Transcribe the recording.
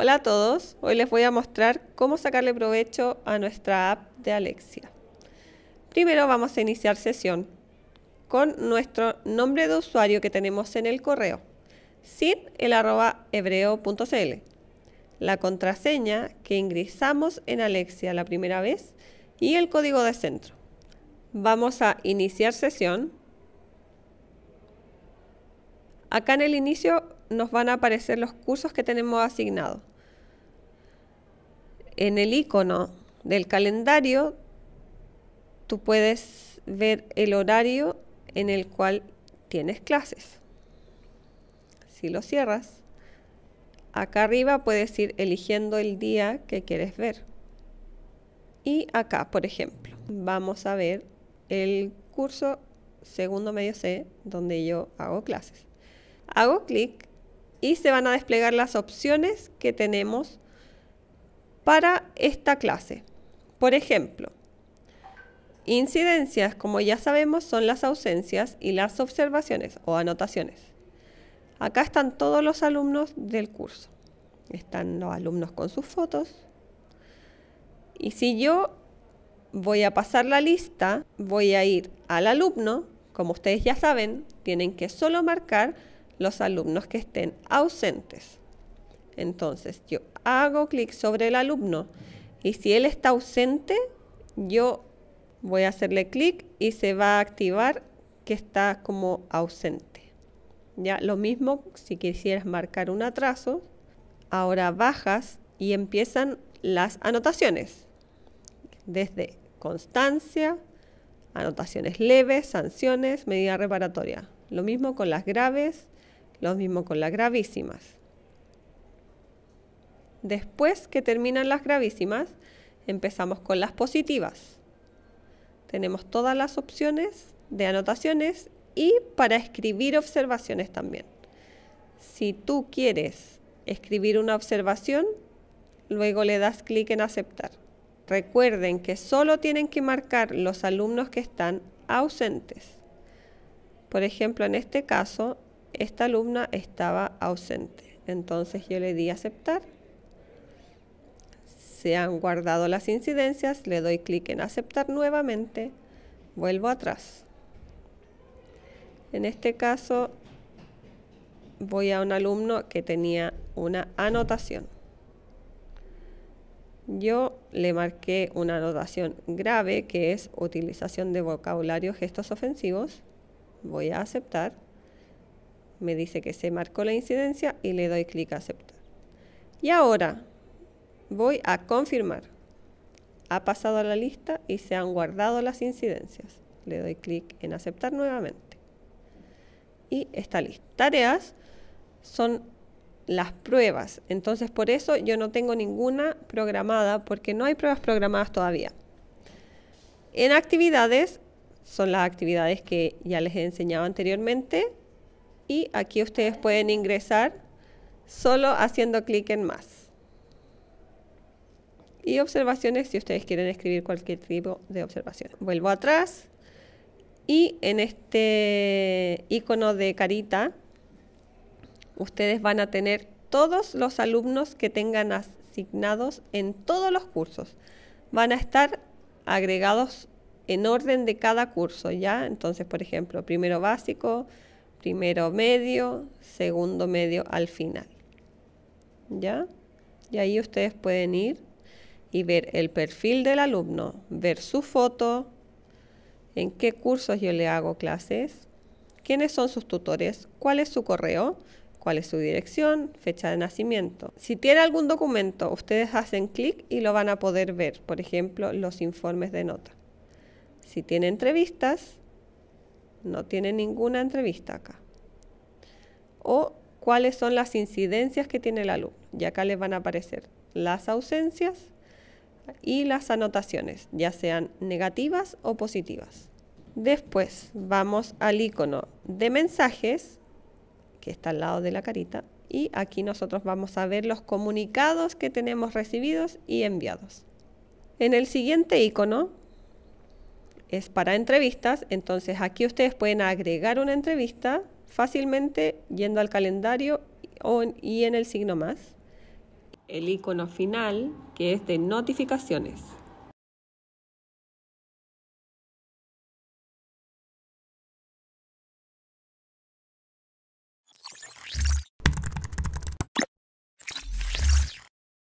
Hola a todos, hoy les voy a mostrar cómo sacarle provecho a nuestra app de Alexia. Primero vamos a iniciar sesión con nuestro nombre de usuario que tenemos en el correo, sin el arroba hebreo.cl, la contraseña que ingresamos en Alexia la primera vez y el código de centro. Vamos a iniciar sesión. Acá en el inicio nos van a aparecer los cursos que tenemos asignados. En el icono del calendario, tú puedes ver el horario en el cual tienes clases. Si lo cierras, acá arriba puedes ir eligiendo el día que quieres ver. Y acá, por ejemplo, vamos a ver el curso segundo medio C donde yo hago clases. Hago clic y se van a desplegar las opciones que tenemos para esta clase. Por ejemplo, incidencias, como ya sabemos, son las ausencias y las observaciones o anotaciones. Acá están todos los alumnos del curso. Están los alumnos con sus fotos. Y si yo voy a pasar la lista, voy a ir al alumno, como ustedes ya saben, tienen que solo marcar los alumnos que estén ausentes. Entonces, yo hago clic sobre el alumno y si él está ausente, yo voy a hacerle clic y se va a activar que está como ausente. Ya lo mismo si quisieras marcar un atraso, ahora bajas y empiezan las anotaciones. Desde constancia, anotaciones leves, sanciones, medida reparatoria. Lo mismo con las graves, lo mismo con las gravísimas. Después que terminan las gravísimas, empezamos con las positivas. Tenemos todas las opciones de anotaciones y para escribir observaciones también. Si tú quieres escribir una observación, luego le das clic en aceptar. Recuerden que solo tienen que marcar los alumnos que están ausentes. Por ejemplo, en este caso, esta alumna estaba ausente, entonces yo le di aceptar. Se han guardado las incidencias, le doy clic en aceptar nuevamente, vuelvo atrás. En este caso voy a un alumno que tenía una anotación. Yo le marqué una anotación grave que es utilización de vocabulario gestos ofensivos. Voy a aceptar. Me dice que se marcó la incidencia y le doy clic a aceptar. Y ahora voy a confirmar. Ha pasado a la lista y se han guardado las incidencias. Le doy clic en aceptar nuevamente. Y está listo. Tareas son las pruebas. Entonces por eso yo no tengo ninguna programada porque no hay pruebas programadas todavía. En actividades son las actividades que ya les he enseñado anteriormente y aquí ustedes pueden ingresar solo haciendo clic en más. Y observaciones si ustedes quieren escribir cualquier tipo de observación. Vuelvo atrás y en este icono de carita ustedes van a tener todos los alumnos que tengan asignados en todos los cursos. Van a estar agregados en orden de cada curso, ¿ya? Entonces, por ejemplo, primero básico, primero medio, segundo medio al final. ¿Ya? Y ahí ustedes pueden ir y ver el perfil del alumno, ver su foto, en qué cursos yo le hago clases, quiénes son sus tutores, cuál es su correo, cuál es su dirección, fecha de nacimiento. Si tiene algún documento, ustedes hacen clic y lo van a poder ver, por ejemplo, los informes de nota. Si tiene entrevistas, no tiene ninguna entrevista acá o cuáles son las incidencias que tiene el alumno. Y acá les van a aparecer las ausencias y las anotaciones, ya sean negativas o positivas. Después vamos al icono de mensajes, que está al lado de la carita, y aquí nosotros vamos a ver los comunicados que tenemos recibidos y enviados. En el siguiente icono es para entrevistas, entonces aquí ustedes pueden agregar una entrevista fácilmente yendo al calendario y en el signo más. El icono final que es de notificaciones.